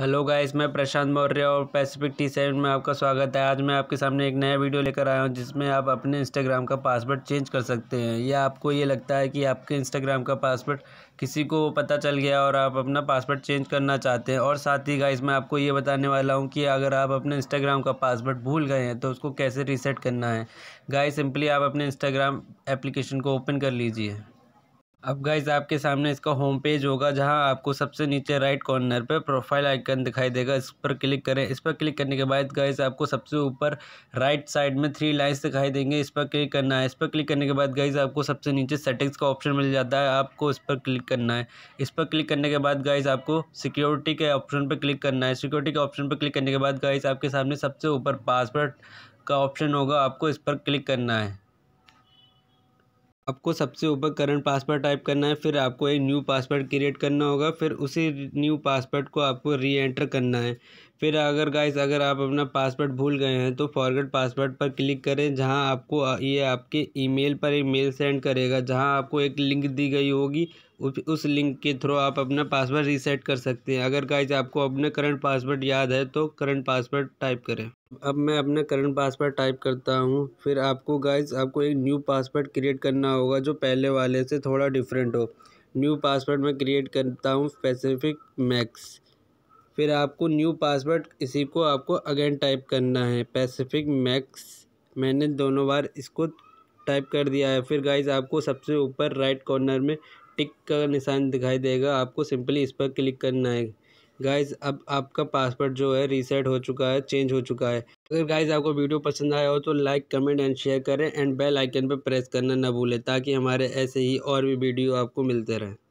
hello guys मैं प्रशांत मौर्य और Pacific T seven में आपका स्वागत है आज मैं आपके सामने एक नया वीडियो लेकर आया हूं जिसमें आप अपने इंस्टाग्राम का पासवर्ड चेंज कर सकते हैं या आपको ये लगता है कि आपके इंस्टाग्राम का पासवर्ड किसी को पता चल गया और आप अपना पासवर्ड चेंज करना चाहते हैं और साथ ही गाइज मैं आपको ये बताने वाला हूँ कि अगर आप अपने इंस्टाग्राम का पासवर्ड भूल गए हैं तो उसको कैसे रीसेट करना है गाय सिंपली आप अपने इंस्टाग्राम एप्लीकेशन को ओपन कर लीजिए अब गाइज आपके सामने इसका होम पेज होगा जहां आपको सबसे नीचे राइट कॉर्नर पे प्रोफाइल आइकन दिखाई देगा इस पर क्लिक करें इस पर क्लिक करने के बाद गाइज आपको सबसे ऊपर राइट साइड में थ्री लाइन्स दिखाई देंगे इस पर क्लिक करना है इस पर क्लिक करने के बाद गाइज आपको सबसे नीचे सेटिंग्स का ऑप्शन मिल जाता है आपको इस पर क्लिक करना है इस पर क्लिक करने के बाद गाइज आपको सिक्योरिटी के ऑप्शन पर क्लिक करना है सिक्योरिटी के ऑप्शन पर क्लिक करने के बाद गाइज आपके सामने सबसे ऊपर पासवर्ड का ऑप्शन होगा आपको इस पर क्लिक करना है आपको सबसे ऊपर करंट पासवर्ड टाइप करना है फिर आपको एक न्यू पासवर्ड क्रिएट करना होगा फिर उसी न्यू पासवर्ड को आपको री एंटर करना है फिर अगर गाइस अगर आप अपना पासवर्ड भूल गए हैं तो फॉरगेट पासवर्ड पर क्लिक करें जहां आपको ये आपके ईमेल पर एक मेल सेंड करेगा जहां आपको एक लिंक दी गई होगी उस लिंक के थ्रू आप अपना पासवर्ड रीसेट कर सकते हैं अगर गाइज आपको अपना करंट पासवर्ड याद है तो करंट पासवर्ड टाइप करें अब मैं अपना करंट पासवर्ड टाइप करता हूँ फिर आपको गाइज आपको एक न्यू पासवर्ड क्रिएट करना होगा जो पहले वाले से थोड़ा डिफरेंट हो न्यू पासवर्ड में क्रिएट करता हूँ स्पेसिफिक मैक्स फिर आपको न्यू पासवर्ड इसी को आपको अगेन टाइप करना है पैसिफिक मैक्स मैंने दोनों बार इसको टाइप कर दिया है फिर गाइज आपको सबसे ऊपर राइट कॉर्नर में टिक का निशान दिखाई देगा आपको सिंपली इस पर क्लिक करना है गाइज अब आपका पासवर्ड जो है रीसेट हो चुका है चेंज हो चुका है अगर गाइज आपको वीडियो पसंद आया हो तो लाइक कमेंट एंड शेयर करें एंड बेल आइकन पर प्रेस करना ना भूलें ताकि हमारे ऐसे ही और भी वीडियो आपको मिलते रहें